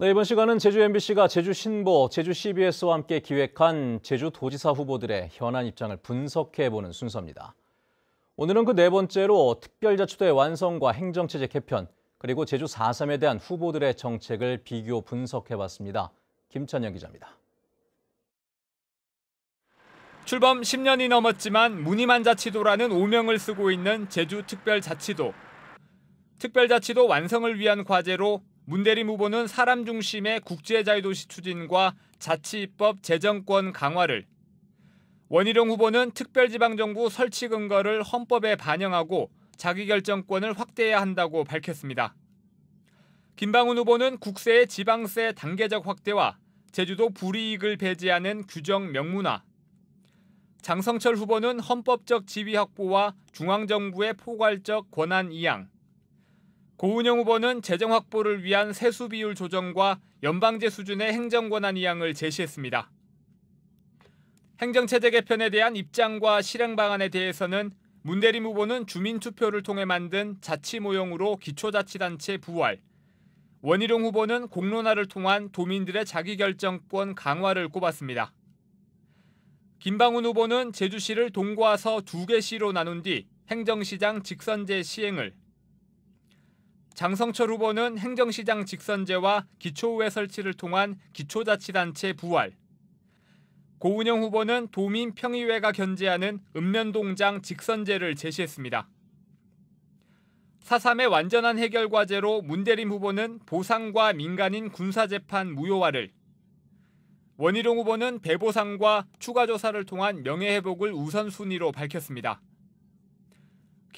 네, 이번 시간은 제주 MBC가 제주 신보, 제주 CBS와 함께 기획한 제주 도지사 후보들의 현안 입장을 분석해보는 순서입니다. 오늘은 그 네 번째로 특별자치도의 완성과 행정체제 개편, 그리고 제주 4.3에 대한 후보들의 정책을 비교 분석해봤습니다. 김찬영 기자입니다. 출범 10년이 넘었지만 무늬만 자치도라는 오명을 쓰고 있는 제주 특별자치도. 특별자치도 완성을 위한 과제로 문대림 후보는 사람 중심의 국제자유도시 추진과 자치입법 재정권 강화를 원희룡 후보는 특별지방정부 설치 근거를 헌법에 반영하고 자기결정권을 확대해야 한다고 밝혔습니다. 김방훈 후보는 국세의 지방세 단계적 확대와 제주도 불이익을 배제하는 규정 명문화, 장성철 후보는 헌법적 지위 확보와 중앙정부의 포괄적 권한 이양, 고은영 후보는 재정 확보를 위한 세수 비율 조정과 연방제 수준의 행정 권한 이양을 제시했습니다. 행정체제 개편에 대한 입장과 실행 방안에 대해서는 문대림 후보는 주민투표를 통해 만든 자치 모형으로 기초자치단체 부활, 원희룡 후보는 공론화를 통한 도민들의 자기결정권 강화를 꼽았습니다. 김방훈 후보는 제주시를 동과서 두 개 시로 나눈 뒤 행정시장 직선제 시행을, 장성철 후보는 행정시장 직선제와 기초의회 설치를 통한 기초자치단체 부활, 고은영 후보는 도민 평의회가 견제하는 읍면동장 직선제를 제시했습니다. 4.3의 완전한 해결 과제로 문대림 후보는 보상과 민간인 군사재판 무효화를, 원희룡 후보는 배보상과 추가 조사를 통한 명예회복을 우선순위로 밝혔습니다.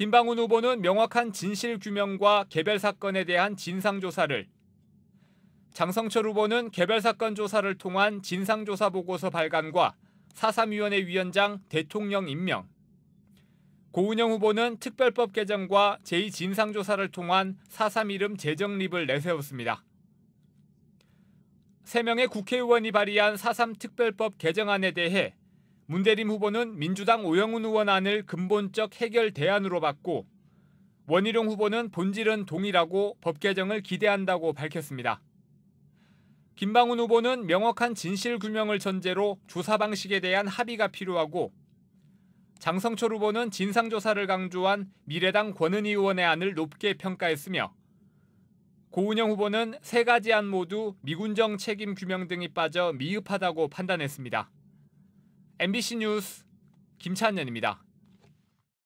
김방훈 후보는 명확한 진실 규명과 개별 사건에 대한 진상 조사를 장성철 후보는 개별 사건 조사를 통한 진상조사 보고서 발간과 4.3위원회 위원장 대통령 임명 고은영 후보는 특별법 개정과 제2진상조사를 통한 4.3 이름 재정립을 내세웠습니다. 3명의 국회의원이 발의한 4.3 특별법 개정안에 대해 문대림 후보는 민주당 오영훈 의원안을 근본적 해결 대안으로 봤고 원희룡 후보는 본질은 동일하고 법 개정을 기대한다고 밝혔습니다. 김방훈 후보는 명확한 진실 규명을 전제로 조사 방식에 대한 합의가 필요하고 장성철 후보는 진상조사를 강조한 미래당 권은희 의원의 안을 높게 평가했으며 고은영 후보는 세 가지 안 모두 미군정 책임 규명 등이 빠져 미흡하다고 판단했습니다. MBC 뉴스 김찬년입니다.